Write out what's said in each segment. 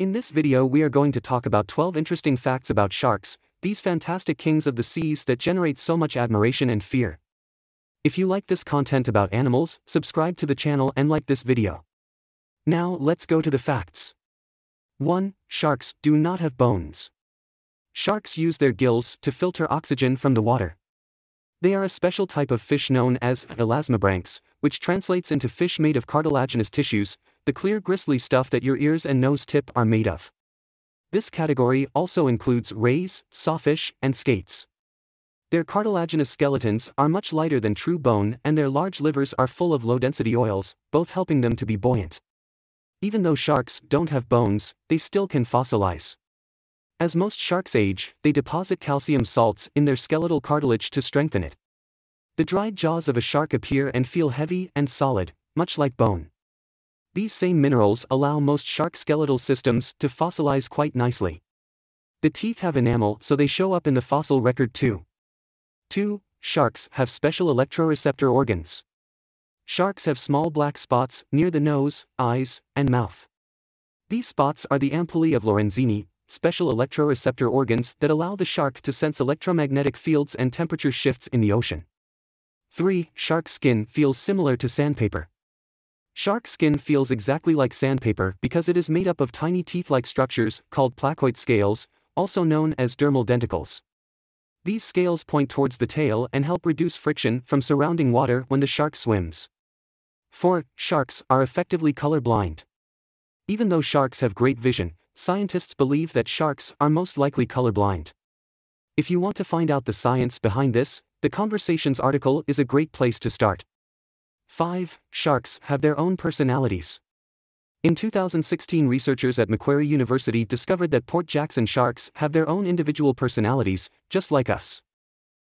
In this video we are going to talk about 12 interesting facts about sharks, these fantastic kings of the seas that generate so much admiration and fear. If you like this content about animals, subscribe to the channel and like this video. Now let's go to the facts. 1. Sharks do not have bones. Sharks use their gills to filter oxygen from the water. They are a special type of fish known as elasmobranchs, which translates into fish made of cartilaginous tissues, the clear gristly stuff that your ears and nose tip are made of. This category also includes rays, sawfish, and skates. Their cartilaginous skeletons are much lighter than true bone and their large livers are full of low-density oils, both helping them to be buoyant. Even though sharks don't have bones, they still can fossilize. As most sharks age, they deposit calcium salts in their skeletal cartilage to strengthen it. The dried jaws of a shark appear and feel heavy and solid, much like bone. These same minerals allow most shark skeletal systems to fossilize quite nicely. The teeth have enamel so they show up in the fossil record too. 2. Sharks have special electroreceptor organs. Sharks have small black spots near the nose, eyes, and mouth. These spots are the ampullae of Lorenzini, special electroreceptor organs that allow the shark to sense electromagnetic fields and temperature shifts in the ocean. 3. Shark skin feels similar to sandpaper. Shark skin feels exactly like sandpaper because it is made up of tiny teeth-like structures called placoid scales, also known as dermal denticles. These scales point towards the tail and help reduce friction from surrounding water when the shark swims. 4. Sharks are effectively colorblind. Even though sharks have great vision, scientists believe that sharks are most likely colorblind. If you want to find out the science behind this, the Conversations article is a great place to start. 5. Sharks have their own personalities. In 2016 researchers at Macquarie University discovered that Port Jackson sharks have their own individual personalities, just like us.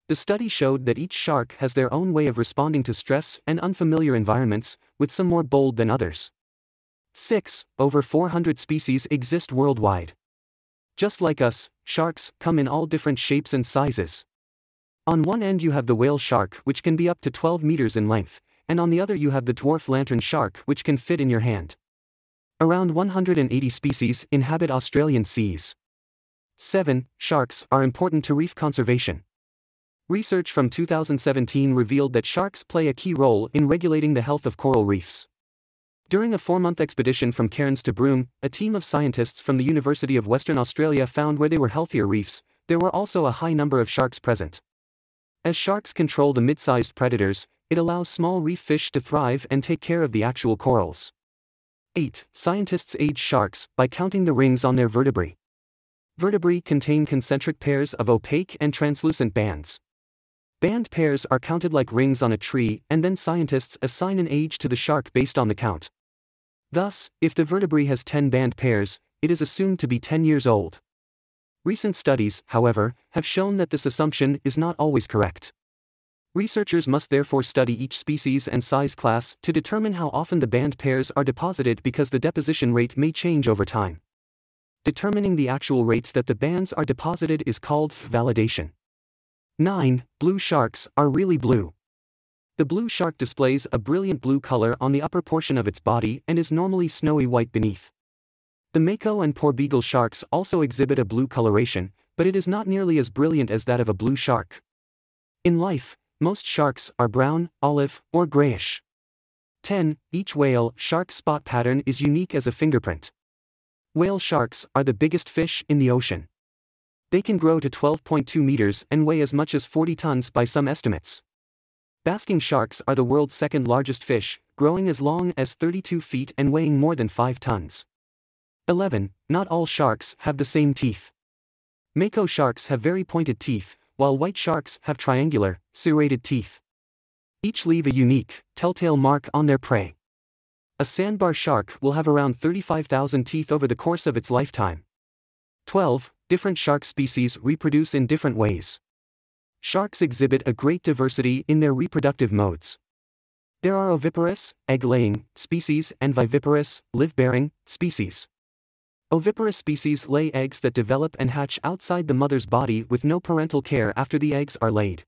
The study showed that each shark has their own way of responding to stress and unfamiliar environments, with some more bold than others. 6. Over 400 species exist worldwide. Just like us, sharks come in all different shapes and sizes. On one end you have the whale shark which can be up to 12 meters in length and on the other you have the dwarf lantern shark which can fit in your hand. Around 180 species inhabit Australian seas. 7. Sharks are important to reef conservation. Research from 2017 revealed that sharks play a key role in regulating the health of coral reefs. During a four-month expedition from Cairns to Broome, a team of scientists from the University of Western Australia found where there were healthier reefs, there were also a high number of sharks present. As sharks control the mid-sized predators, it allows small reef fish to thrive and take care of the actual corals. 8. Scientists age sharks by counting the rings on their vertebrae. Vertebrae contain concentric pairs of opaque and translucent bands. Band pairs are counted like rings on a tree, and then scientists assign an age to the shark based on the count. Thus, if the vertebrae has 10 band pairs, it is assumed to be 10 years old. Recent studies, however, have shown that this assumption is not always correct. Researchers must therefore study each species and size class to determine how often the band pairs are deposited because the deposition rate may change over time. Determining the actual rates that the bands are deposited is called validation. 9. Blue sharks are really blue. The blue shark displays a brilliant blue color on the upper portion of its body and is normally snowy white beneath. The mako and porbeagle sharks also exhibit a blue coloration, but it is not nearly as brilliant as that of a blue shark. In life, most sharks are brown, olive, or grayish. 10. Each whale shark spot pattern is unique as a fingerprint. Whale sharks are the biggest fish in the ocean. They can grow to 12.2 meters and weigh as much as 40 tons by some estimates. Basking sharks are the world's second largest fish, growing as long as 32 feet and weighing more than 5 tons. 11. Not all sharks have the same teeth. Mako sharks have very pointed teeth, while white sharks have triangular, serrated teeth. Each leave a unique, telltale mark on their prey. A sandbar shark will have around 35,000 teeth over the course of its lifetime. 12. Different shark species reproduce in different ways. Sharks exhibit a great diversity in their reproductive modes. There are oviparous, egg-laying, species and viviparous, live-bearing, species. Oviparous species lay eggs that develop and hatch outside the mother's body with no parental care after the eggs are laid.